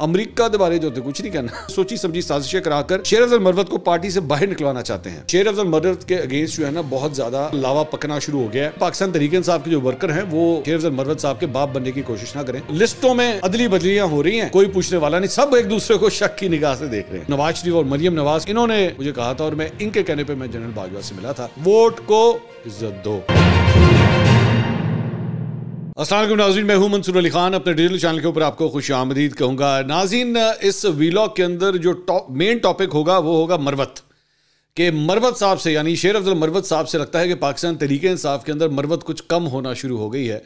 America के बारे जो थे तो कुछ नहीं कहना सोची समझी साजिशें कराकर शेर अफजल मरवत को पार्टी से बाहर निकलवाना चाहते हैं शेर अफजल मरवत के अगेंस्ट जो है ना बहुत ज्यादा लावा पकना शुरू हो गया है पाकिस्तान तरीके साहब के जो वर्कर हैं वो शेर अफजल मरवत साहब के बाप बनने की कोशिश ना करें लिस्टों में अदली बदलियां हो रही है कोई पूछने वाला नहीं सब एक दूसरे को शक की निगाह से देख रहे हैं नवाज शरीफ और मरियम नवाज इन्होंने मुझे कहा था और मैं इनके कहने पर मैं जनरल बाजवा से मिला था वोट को इज्जत दो असल नाजीन मैं हूँ मंसूर अली खान अपने डिजिटल चैनल के ऊपर आपको खुश आमदीद कहूँगा नाजीन इस वीलॉग के अंदर जो टॉप मेन टॉपिक होगा वो होगा मरवत के मरवत साहब से यानी शेर अफजल मरवत साहब से लगता है कि पाकिस्तान तरीके इंसाफ के अंदर मरवत कुछ कम होना शुरू हो गई है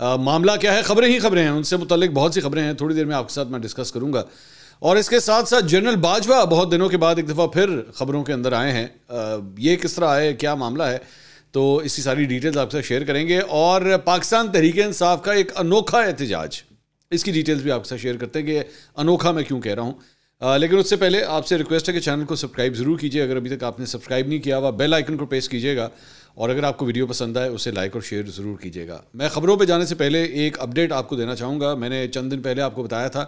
आ, मामला क्या है खबरें ही खबरें हैं उनसे मुतलिक बहुत सी खबरें हैं थोड़ी देर में आपके साथ मैं डिस्कस करूँगा और इसके साथ साथ जनरल बाजवा बहुत दिनों के बाद एक दफ़ा फिर खबरों के अंदर आए हैं ये किस तरह आए क्या मामला है तो इसकी सारी डिटेल्स आपके साथ शेयर करेंगे और पाकिस्तान तहरीक इंसाफ का एक अनोखा एहतजाज इसकी डिटेल्स भी आपके साथ शेयर करते हैं कि अनोखा मैं क्यों कह रहा हूँ लेकिन उससे पहले आपसे रिक्वेस्ट है कि चैनल को सब्सक्राइब ज़रूर कीजिए अगर अभी तक आपने सब्सक्राइब नहीं किया हुआ बेल आइकन को प्रेस कीजिएगा और अगर आपको वीडियो पसंद आए उसे लाइक और शेयर ज़रूर कीजिएगा मैं ख़बरों पर जाने से पहले एक अपडेट आपको देना चाहूँगा मैंने चंद दिन पहले आपको बताया था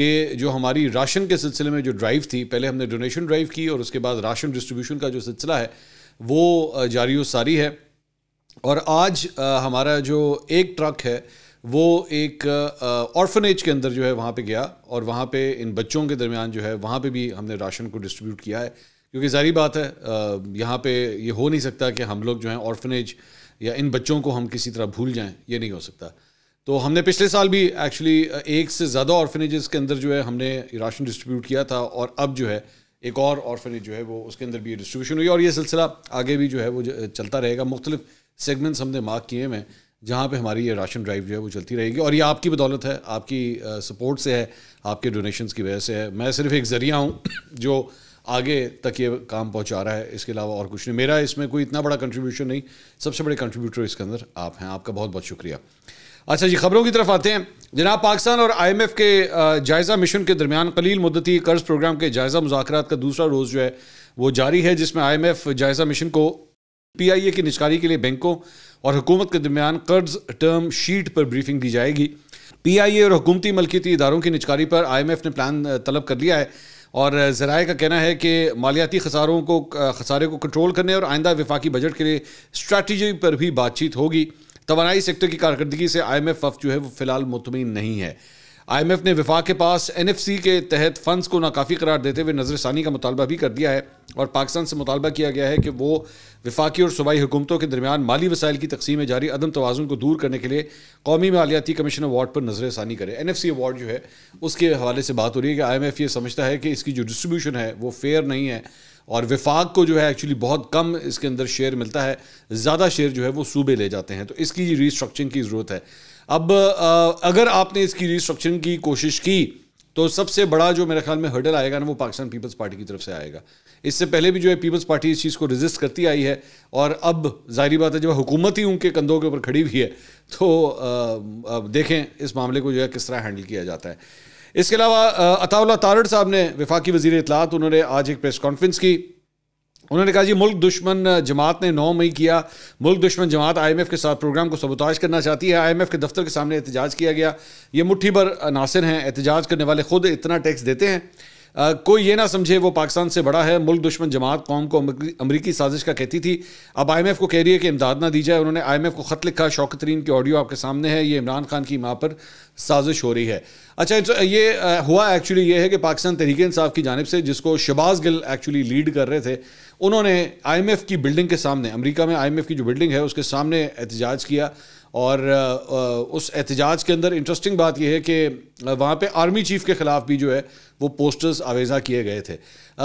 कि जो हमारी राशन के सिलसिले में जो ड्राइव थी पहले हमने डोनेशन ड्राइव की और उसके बाद राशन डिस्ट्रीब्यूशन का जो सिलसिला है वो जारी सारी है और आज हमारा जो एक ट्रक है वो एक ऑर्फनेज के अंदर जो है वहाँ पे गया और वहाँ पे इन बच्चों के दरमियान जो है वहाँ पे भी हमने राशन को डिस्ट्रीब्यूट किया है क्योंकि जारी बात है यहाँ पे ये हो नहीं सकता कि हम लोग जो हैं ऑर्फनेज या इन बच्चों को हम किसी तरह भूल जाएं ये नहीं हो सकता तो हमने पिछले साल भी एक्चुअली एक से ज़्यादा ऑर्फनेजेस के अंदर जो है हमने राशन डिस्ट्रीब्यूट किया था और अब जो है एक और ऑर्फनेज जो है वो उसके अंदर भी डिस्ट्रीब्यूशन हुई और ये सिलसिला आगे भी जो है वो चलता रहेगा मुख्तलिफ सेगमेंट्स हमने मार्क किए हैं जहाँ पे हमारी ये राशन ड्राइव जो है वो चलती रहेगी और ये आपकी बदौलत है आपकी सपोर्ट से है आपके डोनेशंस की वजह से है मैं सिर्फ एक ज़रिया हूँ जो आगे तक ये काम पहुँचा रहा है इसके अलावा और कुछ नहीं मेरा इसमें कोई इतना बड़ा कंट्रीब्यूशन नहीं सबसे बड़े कंट्रीब्यूटर इसके अंदर आप हैं आपका बहुत बहुत शुक्रिया अच्छा जी खबरों की तरफ आते हैं जनाब पाकिस्तान और आईएमएफ के जायज़ा मिशन के दरमियान कलील मुद्दती कर्ज प्रोग्राम के जायज़ा मुजाकर का दूसरा रोज़ जो है वो जारी है जिसमें आईएमएफ जायज़ा मिशन को पीआईए की निचकारी के लिए बैंकों और हुकूमत के दरमियान कर्ज टर्म शीट पर ब्रीफिंग दी जाएगी पीआईए और हुकूमती मलकियती इदारों की निचकारी पर एफ ने प्लान तलब कर लिया है और जराए का कहना है कि मालियाती खसारों को खसारे को कंट्रोल करने और आइंदा विफाकी बजट के लिए स्ट्रैटी पर भी बातचीत होगी तोानाई सेक्टर की कारकर्दगी से आई एम एफ जो है वो फिलहाल मुतमिन नहीं है आई एम एफ़ ने विफाक के पास एन एफ़ सी के तहत फंड्स को नाकाफ़ी करार देते हुए नज़रसानी का मुतालबा भी कर दिया है और पाकिस्तान से मुतालबा किया गया है कि वो विफाकी और सूबाई हुकूमतों के दरमियान माली वसाइल की तकसीम में जारी अदम तोज़ुन को दूर करने के लिए कौमी मालियाती कमीशन अवार्ड पर नजर षानी करे एन एफ सी अवार्ड जो है उसके हवाले से बात हो रही है कि आई एम एफ ये समझता है कि इसकी जो डिस्ट्रीब्यूशन है वो फेयर नहीं है और विफाक को जो है एक्चुअली बहुत कम इसके अंदर शेयर मिलता है ज़्यादा शेयर जो है वो सूबे ले जाते हैं तो इसकी रीस्ट्रक्चरिंग की ज़रूरत है अब अगर आपने इसकी रिस्ट्रक्चरिंग की कोशिश की तो सबसे बड़ा जो मेरे ख्याल में हर्डल आएगा ना वो पाकिस्तान पीपल्स पार्टी की तरफ से आएगा इससे पहले भी जो है पीपल्स पार्टी इस चीज़ को रिजिस्ट करती आई है और अब जाहिर बात है जब हुकूमत ही उनके कंधों के ऊपर खड़ी हुई है तो अब देखें इस मामले को जो है किस तरह हैंडल किया जाता है इसके अलावा अताउल्ला तारड़ साहब ने वफाकी वजीर इतलात उन्होंने आज एक प्रेस कॉन्फ्रेंस की उन्होंने कहा जी मुल्क दुश्मन जमात ने नौ मई किया मुल्क दुश्मन जमात आईएमएफ के साथ प्रोग्राम को सबोताज करना चाहती है आईएमएफ के दफ्तर के सामने एहतजाज किया गया ये मुठ्ठी भर अनासर हैं एहतजाज करने वाले खुद इतना टैक्स देते हैं कोई ये ना समझे वो पाकिस्तान से बड़ा है मुल्क दुश्मन जमात कौम को अमरीकी साजिश का कहती थी अब आई एम एफ को कह रही है कि इमदाद ना दी जाए उन्होंने आई एम एफ को ख़त लिखा शौकत तरीन की ऑडियो आपके सामने है ये इमरान खान की माँ पर साजिश हो रही है अच्छा तो ये हुआ एक्चुअली ये है कि पाकिस्तान तहरीक इंसाफ की जानब से जिसको शबाज गिल एक्चुअली लीड कर रहे थे उन्होंने आई एम एफ की बिल्डिंग के सामने अमरीका में आई एम एफ की जो बिल्डिंग है उसके सामने एहतजाज किया और उस एहतजाज के अंदर इंटरेस्टिंग बात यह है कि वहाँ पे आर्मी चीफ के ख़िलाफ़ भी जो है वो पोस्टर्स आवेज़ा किए गए थे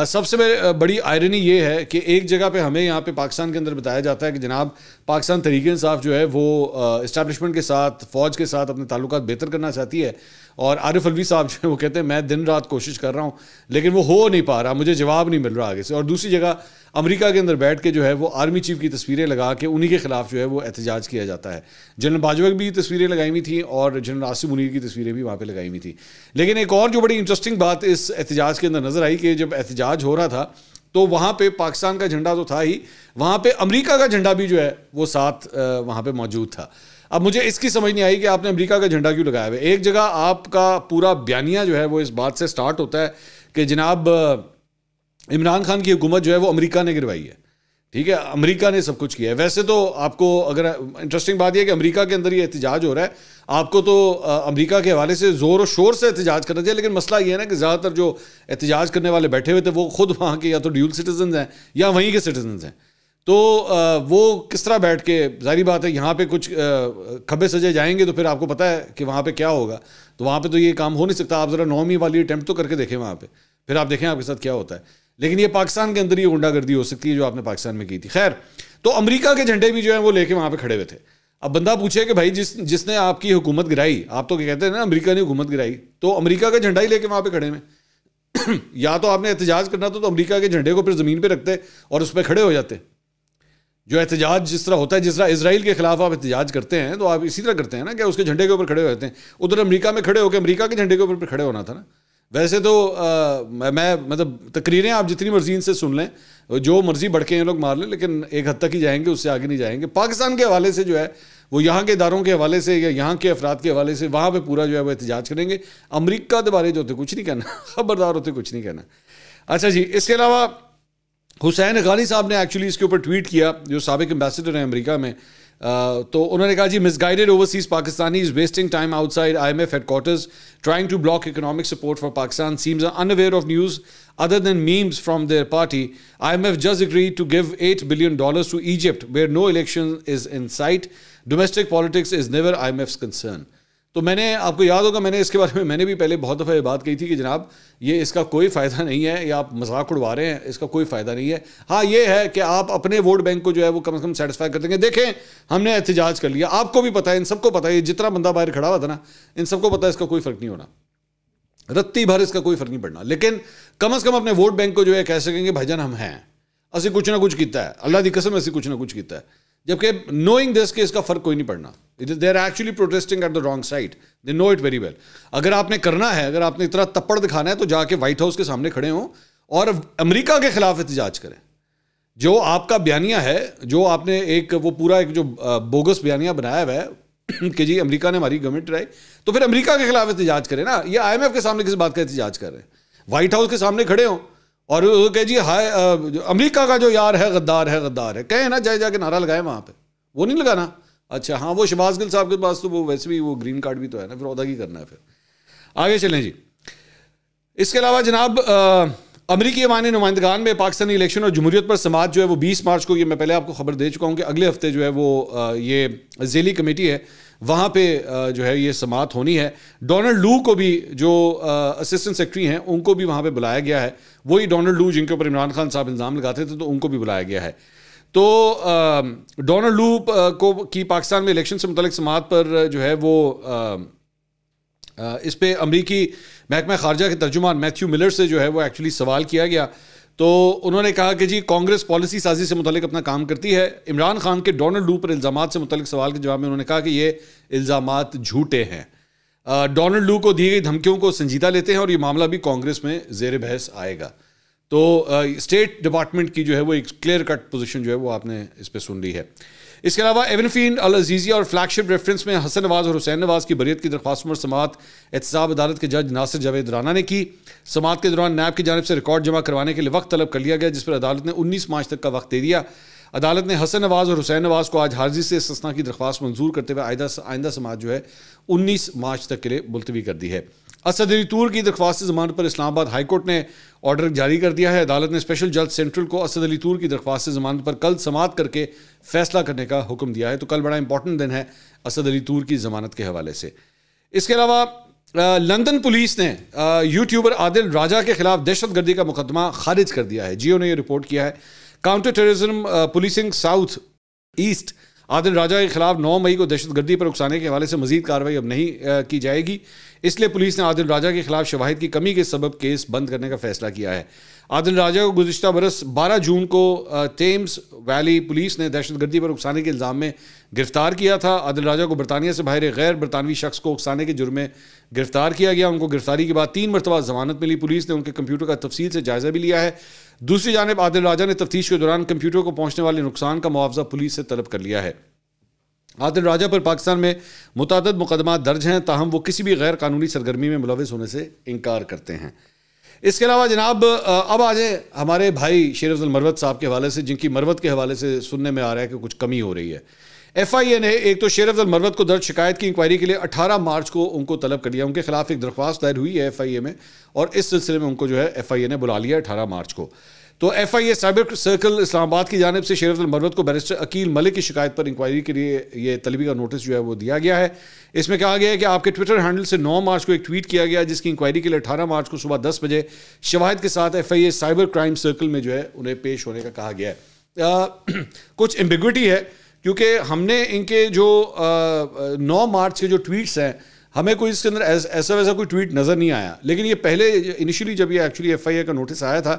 सबसे बड़ी आयरनी ये है कि एक जगह पे हमें यहाँ पे पाकिस्तान के अंदर बताया जाता है कि जनाब पाकिस्तान तरीके इंसाफ जो है वो इस्टेबलिशमेंट के साथ फ़ौज के साथ अपने ताल्लुक बेहतर करना चाहती है और आरिफ अलवी साहब जो है वो कहते हैं मैं दिन रात कोशिश कर रहा हूँ लेकिन वो हो नहीं पा रहा मुझे जवाब नहीं मिल रहा आगे से और दूसरी जगह अमेरिका के अंदर बैठ के जो है वो आर्मी चीफ की तस्वीरें लगा के उन्हीं के खिलाफ जो है वो एहतजाज किया जाता है जनरल बाजवा की भी तस्वीरें लगाई हुई थी और जनरल आसिफ मुनीर की तस्वीरें भी वहाँ पर लगाई हुई थी लेकिन एक और जो बड़ी इंटरेस्टिंग बात इस एहतजाज के अंदर नज़र आई कि जब एहतजाज हो रहा था तो वहाँ पे पाकिस्तान का झंडा तो था ही वहाँ पे अमेरिका का झंडा भी जो है वो साथ वहाँ पे मौजूद था अब मुझे इसकी समझ नहीं आई कि आपने अमेरिका का झंडा क्यों लगाया हुआ एक जगह आपका पूरा बयानिया जो है वो इस बात से स्टार्ट होता है कि जनाब इमरान खान की हुकूमत जो है वो अमेरिका ने गिरवाई है ठीक है अमेरिका ने सब कुछ किया है वैसे तो आपको अगर इंटरेस्टिंग बात यह कि अमेरिका के अंदर ये एहतजाज हो रहा है आपको तो अमेरिका के हवाले से ज़ोर और शोर से एहतजाज करना चाहिए लेकिन मसला ये है ना कि ज़्यादातर जो एहतजाज करने वाले बैठे हुए थे वो खुद वहाँ के या तो ड्यूल सिटीजन हैं या वहीं के सिटीजन हैं तो वो किस तरह बैठ के जारी बात है यहाँ पे कुछ खबे सजे जाएंगे तो फिर आपको पता है कि वहाँ पे क्या होगा तो वहाँ पे तो ये काम हो नहीं सकता आप ज़रा नौमी वाली अटैम्प्ट तो करके देखें वहाँ पे फिर आप देखें आपके साथ क्या होता है लेकिन ये पाकिस्तान के अंदर ये गुंडागर्दी हो सकती है जो आपने पाकिस्तान में की थी खैर तो अमरीका के झंडे भी जो है वो लेके वहाँ पर खड़े हुए थे अब बंदा पूछे कि भाई जिस जिसने आपकी हुकूमत गिराई आप तो कहते हैं ना अमरीका ने हुकूमत गिराई तो अमरीका का झंडा ही लेके वहाँ पर खड़े में या तो आपने एहतजाज करना था तो अमरीका के झंडे को फिर ज़मीन पर रखते और उस पर खड़े हो जाते जो एहतजाज जिस तरह होता है जिस तरह इसराइल के खिलाफ आप एहतजाज करते हैं तो आप इसी तरह करते हैं ना कि उसके झंडे के ऊपर खड़े होते हैं उधर अमरीका में खड़े होकर अमरीका के झंडे के ऊपर खड़े होना था ना वैसे तो आ, मैं मतलब तकरीरें आप जितनी मर्जी इनसे सुन लें जो मर्जी भड़के हैं लोग मार लें लेकिन एक हद तक ही जाएंगे उससे आगे नहीं जाएंगे पाकिस्तान के हवाले से जो है वो यहाँ के इदारों के हवाले से या यहाँ के अफराद के हवाले से वहाँ पर पूरा जो है वो एहतजाज करेंगे अमरीका के बारे जो होते कुछ नहीं कहना खबरदार होते कुछ नहीं कहना अच्छा जी इसके अलावा हुसैन अगानी साहब ने एक्चुअली इसके ऊपर ट्वीट किया जो सबक एम्बेसडर हैं अमरीका में Uh, तो उन्होंने कहा जी misguided overseas Pakistani is wasting time outside I M F headquarters trying to block economic support for Pakistan seems unaware of news other than memes from their party I M F just agree to give eight billion dollars to Egypt where no election is in sight domestic politics is never I M F concern तो मैंने आपको याद होगा मैंने इसके बारे में मैंने भी पहले बहुत दफ़ा ये बात कही थी कि जनाब ये इसका कोई फ़ायदा नहीं है या आप मजाक उड़वा रहे हैं इसका कोई फ़ायदा नहीं है हाँ ये है कि आप अपने वोट बैंक को जो है वो कम से कम सेटिस्फाई कर देंगे देखें हमने एहतजाज कर लिया आपको भी पता है इन सबको पता है जितना बंदा बाहर खड़ा हुआ था ना इन सबको पता है इसका कोई फ़र्क नहीं होना रत्ती भर इसका कोई फ़र्क नहीं पड़ना लेकिन कम अज़ कम अपने वोट बैंक को जो है कह सकेंगे भजन हम हैं असं कुछ ना कुछ किया है अल्लाह की कसम असं कुछ ना कुछ किया है जबकि नोइंग दिस के इसका फर्क कोई नहीं पड़ना it is there actually protesting at the wrong side they know it very well अगर आपने करना है अगर आपने इतना तप्पड़ दिखाना है तो जाके व्हाइट हाउस के सामने खड़े हों और अमेरिका के खिलाफ एहतजाज करें जो आपका बयानिया है जो आपने एक वो पूरा एक जो बोगस बयानिया बनाया हुआ है कि जी अमेरिका ने हमारी गवर्नमेंट रही तो फिर अमेरिका के खिलाफ एहतजाज करें ना ये आईएमएफ के सामने किस बात का एहतजाज कर रहे हैं व्हाइट हाउस के सामने खड़े हों और कह जी हाय अमेरिका का जो यार है गद्दार है गद्दार है कहे ना जाए जाके नारा लगाए वहाँ पे वो नहीं लगाना अच्छा हाँ वो शबाज गिल साहब के पास तो वो वैसे भी वो ग्रीन कार्ड भी तो है ना फिर उदा ही करना है फिर आगे चलें जी इसके अलावा जनाब अमरीकी अवानी नुमाइंदगान में पाकिस्तानी इलेक्शन और जमहूरीत पर समाज जो है वो बीस मार्च को ये मैं पहले आपको खबर दे चुका हूँ कि अगले हफ्ते जो है वो ये झेली कमेटी है वहाँ पे जो है ये समात होनी है डोनाल्ड लू को भी जो असिस्टेंट सेक्रेटरी हैं उनको भी वहाँ पे बुलाया गया है वही डोनाल्ड लू जिनके ऊपर इमरान खान साहब इल्ज़ाम लगाते थे तो उनको भी बुलाया गया है तो डोनाल्ड लू को की पाकिस्तान में इलेक्शन से मुतल समात पर जो है वो इस पर अमरीकी महकमा खारजा के तर्जुमान मैथ्यू मिलर से जो है वो एक्चुअली सवाल किया गया तो उन्होंने कहा कि जी कांग्रेस पॉलिसी साजी से मुतलिक अपना काम करती है इमरान खान के डोनाल्ड डू पर इल्ज़ाम से मुतलिक सवाल के जवाब में उन्होंने कहा कि ये इल्ज़ाम झूठे हैं डोनाल्ड डू को दी गई धमकियों को संजीदा लेते हैं और ये मामला भी कांग्रेस में जेर बहस आएगा तो स्टेट डिपार्टमेंट की जो है वो एक क्लियर कट पोजिशन जो है वो आपने इस पर सुन ली है इसके अलावा एवनफीन अल अजीज़िया और फ्लैगशिप रेफरेंस में हसन नवाज और हुसैन नवाज की बरीत की दरख्वास्तों और समात एहतसाब अदालत के जज नासिर जावेद राना ने की समात के दौरान नैब की जानब से रिकॉर्ड जमा करवाने के लिए वक्त तलब कर लिया गया जिस पर अदालत ने उन्नीस मार्च तक का वक्त दे दिया अदालत ने हसन नवाज और हुसैन नवाज को आज हाजिर से सस्ना की दरख्वास्त मंजूर करते हुए आयदा आइंदा समाज जो है उन्नीस मार्च तक के लिए मुलतवी कर दी है असद अली तूर की दरख्वास्त जमानत पर इस्लामाबाद हाईकोर्ट ने ऑर्डर जारी कर दिया है अदालत ने स्पेशल जज सेंट्रल को असद अली तूर की दरख्वास्त जमानत पर कल समात करके फैसला करने का हुक्म दिया है तो कल बड़ा इंपॉर्टेंट दिन है असद अली तूर की जमानत के हवाले से इसके अलावा लंदन पुलिस ने यूट्यूबर आदिल राजा के खिलाफ दहशत गर्दी का मुकदमा खारिज कर दिया है जियो ने यह रिपोर्ट किया है counter terrorism policing south east Adil Raja के खिलाफ नौ मई को दहशतगर्दी पर उकसाने के हवाले से मजीद कार्रवाई अब नहीं uh, की जाएगी इसलिए पुलिस ने आदिल राजा के खिलाफ शवाहद की कमी के सबब केस बंद करने का फैसला किया है आदिल राजा को गुजशत बरस 12 जून को टेम्स uh, वैली पुलिस ने दहशतगर्दी पर उकसाने के इल्ज़ाम में गिरफ्तार किया था आदिल राजा को बरतानिया से बाहर गैर बरतानवी शख्स को उकसाने के जुर्म में गिरफ्तार किया गया उनको गिरफ्तारी के बाद तीन मरतबा जमानत मिली पुलिस ने उनके कंप्यूटर का तफसील से जायज़ा भी लिया है दूसरी जानब आदिल राजा ने तफ्तीश के दौरान कंप्यूटर को पहुंचने वाले नुकसान का मुआवजा पुलिस से तलब कर लिया है आदिल राजा पर पाकिस्तान में मुतद मुकदमा दर्ज हैं ताहम वो किसी भी गैर कानूनी सरगर्मी में मुलविस होने से इनकार करते हैं इसके अलावा जनाब अब आ जाए हमारे भाई शेर अफजल मरवत साहब के हवाले से जिनकी मरवत के हवाले से सुनने में आ रहा है कि कुछ कमी हो रही है एफ आई ए ने एक तो शेर अफजल मरवत को दर्ज शिकायत की इंक्वायरी के लिए 18 मार्च को उनको तलब कर लिया उनके खिलाफ एक दरख्वास्त दायर हुई है एफ आई ए में और इस सिलसिले में उनको जो है एफ आई ए ने बुला लिया अठारह मार्च को तो F I A cyber circle Islamabad की जानब से शेर अफजल मरवत को बैरिस्टर अकील मलिक की शिकायत पर इंक्वायरी के लिए यह तलबी का नोटिस जो है वो दिया गया है इसमें कहा गया है कि आपके ट्विटर हैंडल से 9 मार्च को एक ट्वीट किया गया जिसकी इंक्वायरी के लिए 18 मार्च को सुबह 10 बजे शवाहद के साथ F I A cyber crime circle में जो है उन्हें पेश होने का कहा गया है आ, कुछ एम्बिग्विटी है क्योंकि हमने इनके जो नौ मार्च के जो ट्वीट्स हैं हमें कोई इसके अंदर ऐसा वैसा कोई ट्वीट नज़र नहीं आया लेकिन ये पहले इनिशियली जब ये एक्चुअली एफ आई ए का नोटिस आया था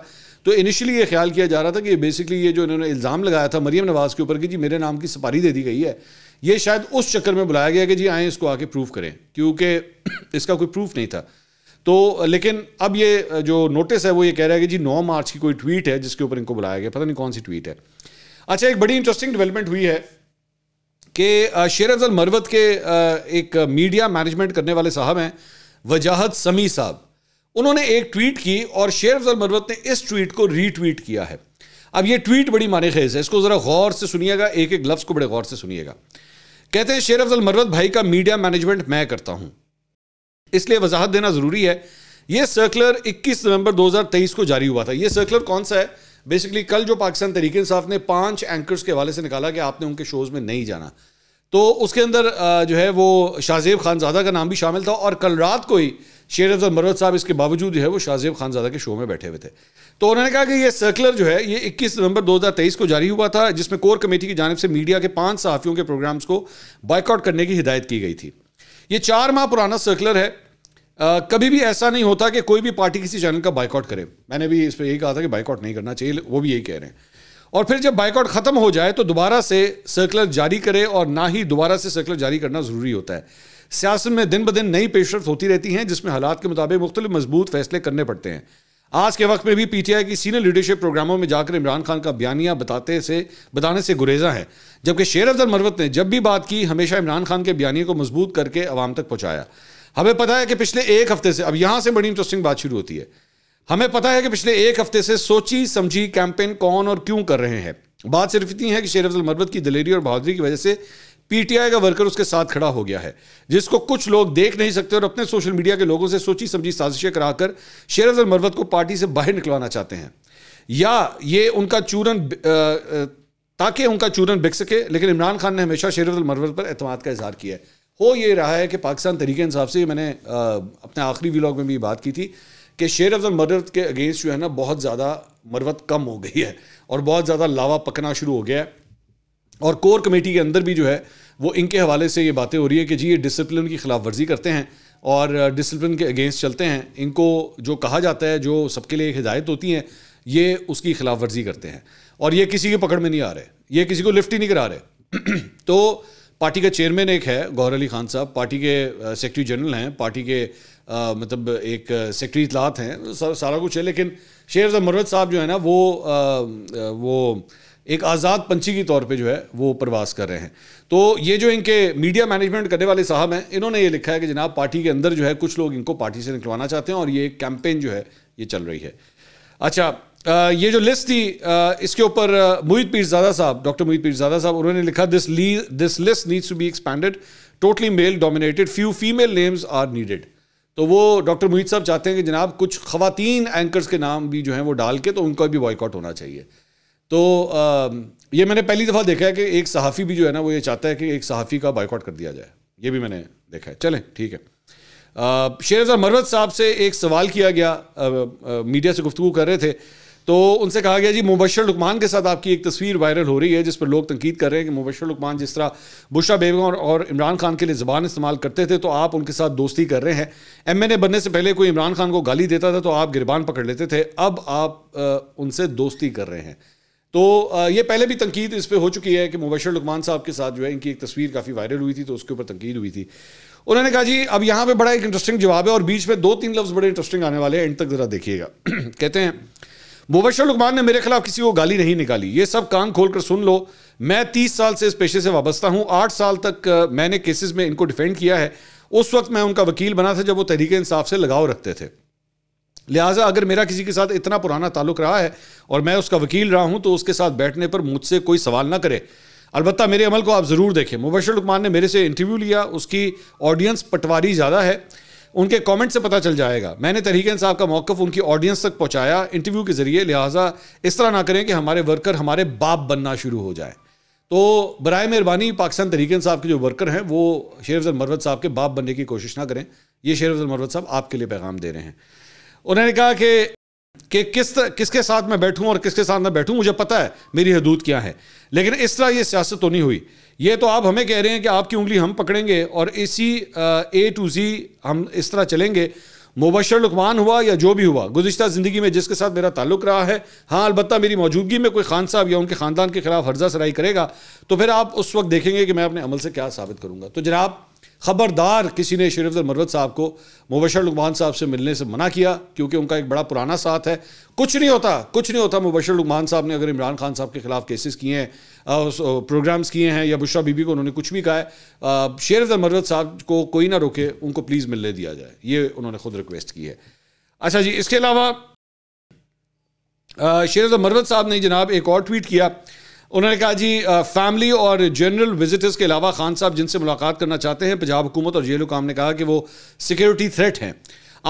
तो इनिशियली ये ख्याल किया जा रहा था कि ये बेसिकली ये जो इन्होंने इल्ज़ाम लगाया था मरीम नवाज़ के ऊपर कि जी मेरे नाम की सपारी दे दी गई है ये शायद उस चक्कर में बुलाया गया कि जी आएँ इसको आके प्रूफ करें क्योंकि इसका कोई प्रूफ नहीं था तो लेकिन अब ये जो नोटिस है वो ये कह रहा है कि जी नौ मार्च की कोई ट्वीट है जिसके ऊपर इनको बुलाया गया पता नहीं कौन सी ट्वीट है अच्छा एक बड़ी इंटरेस्टिंग डेवलपमेंट हुई है कि शेर अफजल मरवत के एक मीडिया मैनेजमेंट करने वाले साहब हैं वजाहत समी साहब उन्होंने एक ट्वीट की और शेर अफजल मरवत ने इस ट्वीट को रीट्वीट किया है अब ये ट्वीट बड़ी माने खेज है इसको ज़रा गौर से सुनिएगा एक एक लफ्ज़ को बड़े गौर से सुनिएगा कहते हैं शेर अफजल मरवत भाई का मीडिया मैनेजमेंट मैं करता हूँ इसलिए वजाहत देना ज़रूरी है ये सर्कुलर 21 नवंबर 2023 को जारी हुआ था ये सर्कुलर कौन सा है बेसिकली कल जो पाकिस्तान तरीके इंसाफ ने पांच एंकर्स के हवाले से निकाला कि आपने उनके शोज़ में नहीं जाना तो उसके अंदर जो है वो शाहजेब खानजादा का नाम भी शामिल था और कल रात को ही शेर अफजल मरवत साहब इसके बावजूद जो है वो शाहजेब खानजादा के शो में बैठे हुए थे तो उन्होंने कहा कि ये सर्कुलर जो है ये 21 नवंबर 2023 को जारी हुआ था जिसमें कोर कमेटी की जानब से मीडिया के पांच सहाफ़ियों के प्रोग्राम्स को बाइकआउट करने की हिदायत की गई थी ये चार माह पुराना सर्कुलर है कभी भी ऐसा नहीं होता कि कोई भी पार्टी किसी चैनल का बाइकआउट करे मैंने भी इस पर यही कहा था कि बाइकआउट नहीं करना चाहिए वो भी यही कह रहे हैं और फिर जब बाइकआउट खत्म हो जाए तो दोबारा से सर्कुलर जारी करे और ना ही दोबारा से सर्कुलर जारी करना ज़रूरी होता है सियासत में दिन ब दिन नई पेशरफ होती रहती हैं जिसमें हालात के मुताबिक मुख्तलि मजबूत फैसले करने पड़ते हैं आज के वक्त में भी पीटीआई की सीनियर लीडरशिप प्रोग्रामों में जाकर इमरान खान का बयानिया बताते से बताने से गुरेजा है जबकि शेर अफजल मरवत ने जब भी बात की हमेशा इमरान खान के बयानी को मजबूत करके अवाम तक पहुँचाया हमें पता है कि पिछले एक हफ्ते से अब यहां से बड़ी इंटरेस्टिंग बात शुरू होती है हमें पता है कि पिछले एक हफ्ते से सोची समझी कैंपेन कौन और क्यों कर रहे हैं बात सिर्फ इतनी है कि शेर अफजल मरबत की दलेरी और बहादुरी की वजह से पीटीआई का वर्कर उसके साथ खड़ा हो गया है जिसको कुछ लोग देख नहीं सकते और अपने सोशल मीडिया के लोगों से सोची समझी साजिशें कराकर शेर अफजल मरवत को पार्टी से बाहर निकलवाना चाहते हैं या ये उनका चूरन ताकि उनका चूरन बिक सके लेकिन इमरान खान ने हमेशा शेर अफजल मरवत पर अतमाद का इजहार किया है हो ये रहा है कि पाकिस्तान तरीके इंसाफ से मैंने आ, अपने आखिरी व्लॉग में भी बात की थी कि शेर अफजल मदरत के अगेंस्ट जो है ना बहुत ज़्यादा मरवत कम हो गई है और बहुत ज़्यादा लावा पकना शुरू हो गया है और कोर कमेटी के अंदर भी जो है वो इनके हवाले से ये बातें हो रही है कि जी ये डिसिप्लिन की खिलाफ वर्जी करते हैं और डिसिप्लिन के अगेंस्ट चलते हैं इनको जो कहा जाता है जो सबके लिए हिदायत होती है ये उसकी खिलाफ वर्जी करते हैं और ये किसी की पकड़ में नहीं आ रहे ये किसी को लिफ्ट ही नहीं करा रहे तो पार्टी का चेयरमैन एक है गौर अली खान साहब पार्टी के सेक्रेटरी जनरल हैं पार्टी के आ, मतलब एक सेक्रेटरी इतलात हैं सा, सारा कुछ है लेकिन शेर मरवत साहब जो है ना वो आ, वो एक आज़ाद पंछी के तौर पे जो है वो प्रवास कर रहे हैं तो ये जो इनके मीडिया मैनेजमेंट करने वाले साहब हैं इन्होंने ये लिखा है कि जनाब पार्टी के अंदर जो है कुछ लोग इनको पार्टी से निकलवाना चाहते हैं और ये कैंपेन जो है ये चल रही है अच्छा ये जो लिस्ट थी इसके ऊपर मोहित पीरजादा साहब डॉक्टर मोहित पीरजादा साहब उन्होंने लिखा this this list needs to be expanded totally male dominated few female names are needed तो वो डॉक्टर मोहित साहब चाहते हैं कि जनाब कुछ खातन एंकर्स के नाम भी जो हैं वो डाल के तो उनका भी बॉयकॉट होना चाहिए तो ये मैंने पहली दफ़ा देखा है कि एक सहाफ़ी भी जो है ना वो ये चाहता है कि एक सहाफ़ी का बॉयकॉट कर दिया जाए ये भी मैंने देखा है चलें ठीक है शेर मरवत साहब से एक सवाल किया गया मीडिया से गुफ्तु कर रहे थे तो उनसे कहा गया जी मुबशर लुकमान के साथ आपकी एक तस्वीर वायरल हो रही है जिस पर लोग तनकीद कर रहे हैं कि मुबशर लुकमान जिस तरह बुशा बेगम और, और इमरान खान के लिए ज़बान इस्तेमाल करते थे तो आप उनके साथ दोस्ती कर रहे हैं एम एन ए बनने से पहले कोई इमरान खान को गाली देता था तो आप गिरबान पकड़ लेते थे अब आप आ, उनसे दोस्ती कर रहे हैं तो ये पहले भी तनकीद इस पर हो चुकी है कि मुबशर लुकमान साहब के साथ जो है इनकी एक तस्वीर काफ़ी वायरल हुई थी तो उसके ऊपर तनकीद हुई थी उन्होंने कहा जी अब यहाँ पे बड़ा एक इंटरेस्टिंग जवाब है और बीच में दो तीन लफ्ज़ बड़े इंटरेस्टिंग आने वाले हैं एंड तक ज़रा देखिएगा कहते हैं मुबशर लुकमान ने मेरे खिलाफ किसी को गाली नहीं निकाली ये सब कान खोल कर सुन लो मैं तीस साल से इस पेशे से वाबस्ता हूँ आठ साल तक मैंने केसेस में इनको डिफेंड किया है उस वक्त मैं उनका वकील बना था जब वो तहरीक इंसाफ से लगाव रखते थे लिहाजा अगर मेरा किसी के साथ इतना पुराना ताल्लुक रहा है और मैं उसका वकील रहा हूँ तो उसके साथ बैठने पर मुझसे कोई सवाल ना करे अलबत्त मेरे अमल को आप ज़रूर देखें मुबशर लुकमान ने मेरे से इंटरव्यू लिया उसकी ऑडियंस पटवारी ज़्यादा है उनके कमेंट से पता चल जाएगा मैंने तरीक़न साहब का मौक़ उनकी ऑडियंस तक पहुंचाया इंटरव्यू के ज़रिए लिहाजा इस तरह ना करें कि हमारे वर्कर हमारे बाप बनना शुरू हो जाए तो बर मेहरबानी पाकिस्तान तरीकन साहब के जो वर्कर हैं वो शेर अफजल मरवत साहब के बाप बनने की कोशिश ना करें ये शेर अफजल मरवत साहब आपके लिए पैगाम दे रहे हैं उन्होंने कहा कि कि किस किसके साथ मैं बैठूं और किसके साथ ना बैठूं मुझे पता है मेरी हदूद क्या है लेकिन इस तरह ये सियासत तो नहीं हुई ये तो आप हमें कह रहे हैं कि आपकी उंगली हम पकड़ेंगे और इसी ए टू जी हम इस तरह चलेंगे मुबशर लुकमान हुआ या जो भी हुआ गुज्त ज़िंदगी में जिसके साथ मेरा ताल्लुक रहा है हाँ अलबत् मेरी मौजूदगी में कोई खान साहब या उनके ख़ानदान के खिलाफ हर्जा सराई करेगा तो फिर आप उस वक्त देखेंगे कि मैं अपने अमल से क्या साबित करूँगा तो जनाब ख़बरदार किसी ने शरीफ मरवत साहब को मुबशर लुकमान साहब से मिलने से मना किया क्योंकि उनका एक बड़ा पुराना साथ है कुछ नहीं होता कुछ नहीं होता मुबशर लुकमान साहब ने अगर इमरान खान साहब के ख़िलाफ़ केसेस किए हैं प्रोग्राम्स किए हैं या बुशरा बीबी को उन्होंने कुछ भी कहा है मरवत साहब को कोई ना रोके उनको प्लीज़ मिलने दिया जाए ये उन्होंने खुद रिक्वेस्ट की है अच्छा जी इसके अलावा शेर मरवत साहब ने जनाब एक और ट्वीट किया उन्होंने कहा जी फैमिली और जनरल विजिटर्स के अलावा खान साहब जिनसे मुलाकात करना चाहते हैं पंजाब हुकूमत और जेल हुकाम ने कहा कि वो सिक्योरिटी थ्रेट हैं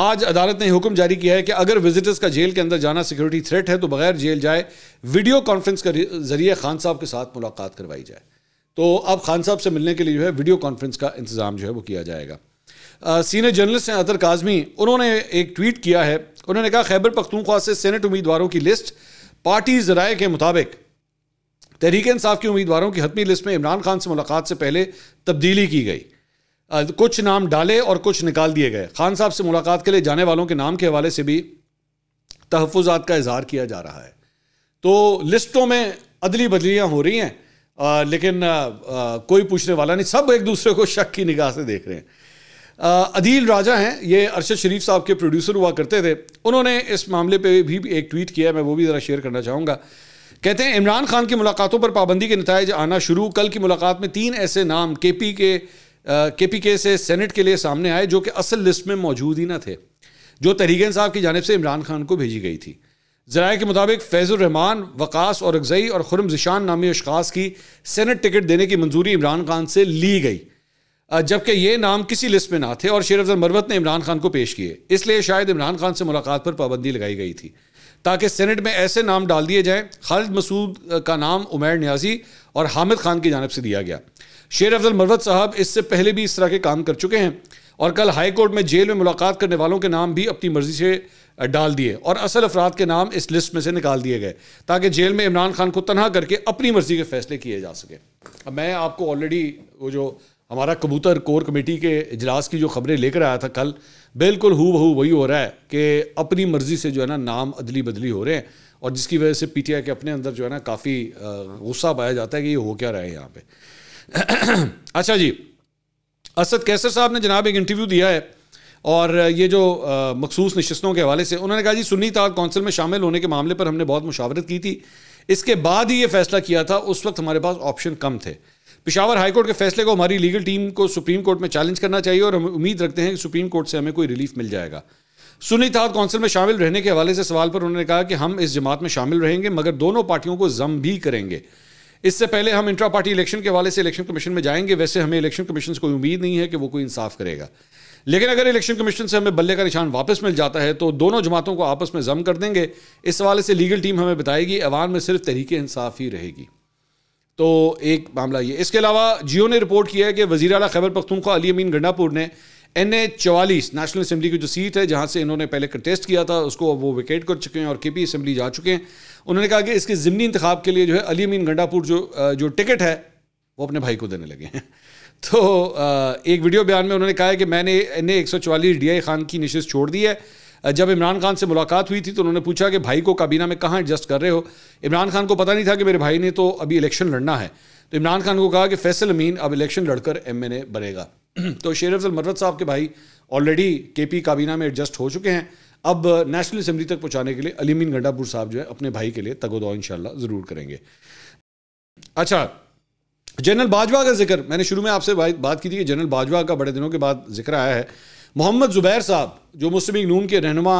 आज अदालत ने हुक्म जारी किया है कि अगर विजिटर्स का जेल के अंदर जाना सिक्योरिटी थ्रेट है तो बगैर जेल जाए वीडियो कॉन्फ्रेंस के जरिए खान साहब के साथ मुलाकात करवाई जाए तो अब खान साहब से मिलने के लिए जो है वीडियो कॉन्फ्रेंस का इंतज़ाम जो है वो किया जाएगा सीनियर जर्नलिस्ट हैं अतर काजमी उन्होंने एक ट्वीट किया है उन्होंने कहा खैबर पख्तूनख्वा से सेनेट उम्मीदवारों की लिस्ट पार्टी जराए के मुताबिक तहरीक इंसाफ के उम्मीदवारों की हतमी लिस्ट में इमरान खान से मुलाकात से पहले तब्दीली की गई कुछ नाम डाले और कुछ निकाल दिए गए खान साहब से मुलाकात के लिए जाने वालों के नाम के हवाले से भी तहफात का इजहार किया जा रहा है तो लिस्टों में अदली बदलियाँ हो रही हैं आ, लेकिन आ, आ, कोई पूछने वाला नहीं सब एक दूसरे को शक की निगाह से देख रहे हैं अदील राजा हैं ये अरशद शरीफ साहब के प्रोड्यूसर हुआ करते थे उन्होंने इस मामले पे भी एक ट्वीट किया मैं वो भी ज़रा शेयर करना चाहूँगा कहते हैं इमरान खान की मुलाकातों पर पाबंदी के नतज आना शुरू कल की मुलाकात में तीन ऐसे नाम के पी के के पी के से सेनेट के लिए सामने आए जो कि असल लिस्ट में मौजूद ही ना थे जो तरीकन साहब की जानब से इमरान खान को भेजी गई थी जराए के मुताबिक फैज़ुलरहमान वकास और अगजई और खुरम जिशान नामी अशास की सेनेट टिकट देने की मंजूरी इमरान खान से ली गई जबकि ये नाम किसी लिस्ट में ना थे और शेर अफजल मरवत ने इमरान खान को पेश किए इसलिए शायद इमरान खान से मुलाकात पर पाबंदी लगाई गई थी ताकि सेनेट में ऐसे नाम डाल दिए जाएं खालिद मसूद का नाम उमैर न्याजी और हामिद खान की जानब से दिया गया शेर अफजल मरवत साहब इससे पहले भी इस तरह के काम कर चुके हैं और कल हाई कोर्ट में जेल में मुलाकात करने वालों के नाम भी अपनी मर्जी से डाल दिए और असल अफराद के नाम इस लिस्ट में से निकाल दिए गए ताकि जेल में इमरान खान को तनहा करके अपनी मर्जी के फैसले किए जा सके अब मैं आपको ऑलरेडी वो जो हमारा कबूतर कोर कमेटी के इजलास की जो खबरें लेकर आया था कल बिल्कुल हु बहू वही हो रहा है कि अपनी मर्ज़ी से जो है ना नाम अदली बदली हो रहे हैं और जिसकी वजह से पीटीआई के अपने अंदर जो है ना काफ़ी गुस्सा पाया जाता है कि ये हो क्या रहा है यहाँ पे अच्छा जी असद कैसर साहब ने जनाब एक इंटरव्यू दिया है और ये जो मखसूस नशस्तों के हवाले से उन्होंने कहा जी सुन्नी ताल कौंसिल में शामिल होने के मामले पर हमने बहुत मुशावरत की थी इसके बाद ही ये फैसला किया था उस वक्त हमारे पास ऑप्शन कम थे पिशावर हाईकोर्ट के फैसले को हमारी लीगल टीम को सुप्रीम कोर्ट में चैलेंज करना चाहिए और हम उम्मीद रखते हैं कि सुप्रीम कोर्ट से हमें कोई रिलीफ मिल जाएगा सुनी थार काउंसिल में शामिल रहने के हवाले से सवाल पर उन्होंने कहा कि हम इस जमात में शामिल रहेंगे मगर दोनों पार्टियों को जम भी करेंगे इससे पहले हम इंट्रा पार्टी इलेक्शन के हवाले से इलेक्शन कमीशन में जाएंगे वैसे हमें इलेक्शन कमीशन से कोई उम्मीद नहीं है कि वो कोई इंसाफ करेगा लेकिन अगर इलेक्शन कमीशन से हमें बल्ले का निशान वापस मिल जाता है तो दोनों जमातों को आपस में जम कर देंगे इस हवाले से लीगल टीम हमें बताएगी अवान में सिर्फ तरीके इंसाफ ही रहेगी तो एक मामला ये इसके अलावा जियो ने रिपोर्ट किया है कि वजी अला खैबर पख्तूनख्वा अली अमीन गंडापुर ने एन ए चवालीस नेशनल असम्बली की जो सीट है जहाँ से इन्होंने पहले कंटेस्ट किया था उसको अब वो विकेट कर चुके हैं और के पी असम्बली जा चुके हैं उन्होंने कहा कि इसके ज़मनी इंतखब के लिए जो है अली अमीन गंडापुर जो जो टिकट है वो अपने भाई को देने लगे हैं तो एक वीडियो बयान में उन्होंने कहा है कि मैंने एन ए एक सौ चवालीस डी आई खान की नशस्त छोड़ दी है जब इमरान खान से मुलाकात हुई थी तो उन्होंने पूछा कि भाई को काबीना में कहाँ एडजस्ट कर रहे हो इमरान खान को पता नहीं था कि मेरे भाई ने तो अभी इलेक्शन लड़ना है तो इमरान खान को कहा कि फैसल अमीन अब इलेक्शन लड़कर एम एन ए बनेगा तो शेर अफजल मरवत साहब के भाई ऑलरेडी के पी काबीना में एडजस्ट हो चुके हैं अब नेशनल असम्बली तक पहुँचाने के लिए अलीमीन गंडापुर साहब जो है अपने भाई के लिए तगोदा इन ज़रूर करेंगे अच्छा जनरल बाजवा का जिक्र मैंने शुरू में आपसे बात की थी कि जनरल बाजवा का बड़े दिनों के बाद जिक्र आया है मोहम्मद ज़ुबैर साहब जो मुस्लिम नून के रहनुमा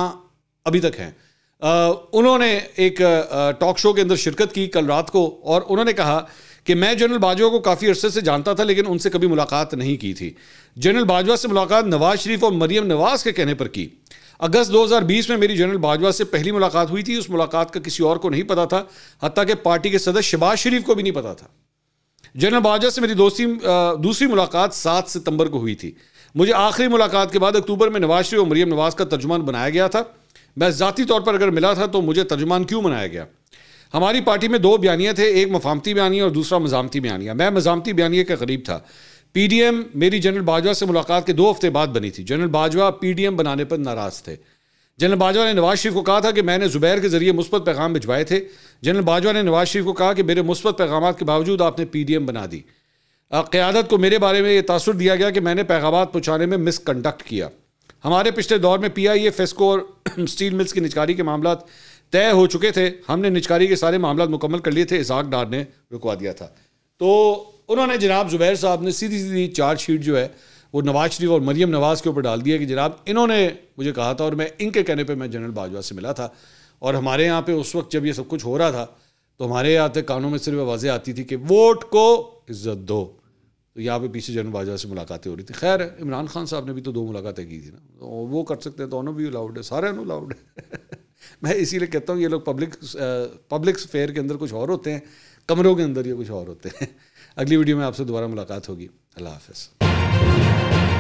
अभी तक हैं उन्होंने एक टॉक शो के अंदर शिरकत की कल रात को और उन्होंने कहा कि मैं जनरल बाजवा को काफ़ी अरसे से जानता था लेकिन उनसे कभी मुलाकात नहीं की थी जनरल बाजवा से मुलाकात नवाज शरीफ और मरियम नवाज के कहने पर की अगस्त 2020 में मेरी जनरल बाजवा से पहली मुलाकात हुई थी उस मुलाकात का किसी और को नहीं पता था हती कि पार्टी के सदस्य शबाज शरीफ को भी नहीं पता था जनरल बाजा से मेरी दोस्ती दूसरी मुलाकात सात सितंबर को हुई थी मुझे आखिरी मुलाकात के बाद अक्टूबर में नवाज शरीफ और मरीम नवाज का तर्जुमान बनाया गया था मैं ज़ाती तौर पर अगर मिला था तो मुझे तर्जुमान क्यों बनाया गया हमारी पार्टी में दो बयानिया थे एक मफामती बयानिया और दूसरा मजामती बयानिया मैं मजामती बयानी के करीब था पीडीएम मेरी जनरल बाजवा से मुलाकात के दो हफ्ते बाद बनी थी जनरल बाजवा पीडीएम बनाने पर नाराज़ थे जनरल बाजवा ने नवाज शरीफ को कहा था कि मैंने जुबैर के जरिए मुस्बत पैगाम भिजवाए थे जनरल बाजवा ने नवाज शरीफ को कहा कि मेरे मुस्बत पैगाम के बावजूद आपने पी डी एम बना दी क़्यादत को मेरे बारे में ये तासर दिया गया कि मैंने पैगाम पहुँचाने में मिसकंडक्ट किया हमारे पिछले दौर में पी आई ए फेस्को और स्टील मिल्स की निचकारी के मामला तय हो चुके थे हमने निचकारी के सारे मामला मुकम्मल कर लिए थे इसहाक डार ने रुकवा दिया था तो उन्होंने जनाब जुबैर साहब ने सीधी सीधी चार्जशीट जो है वो नवाज शरीफ और मरियम नवाज़ के ऊपर डाल दिया कि जनाब इन्होंने मुझे कहा था और मैं इनके कहने पर मैं जनरल बाजवा से मिला था और हमारे यहाँ पर उस वक्त जब ये सब कुछ हो रहा था तो हमारे यहाँ तक कानों में सिर्फ आवाज़ें आती थी कि वोट को इज्जत दो तो यहाँ पे पीछे जनरल बाजवा से मुलाकातें हो रही थी खैर इमरान खान साहब ने भी तो दो मुलाकातें की थी ना तो वो कर सकते हैं दोनों भी अलाउड है सारे अलाउड है मैं इसीलिए कहता हूँ ये लोग पब्लिक पब्लिक फेयर के अंदर कुछ और होते हैं कमरों के अंदर ये कुछ और होते हैं अगली वीडियो में आपसे दोबारा मुलाकात होगी अल्लाह हाफ Thank you.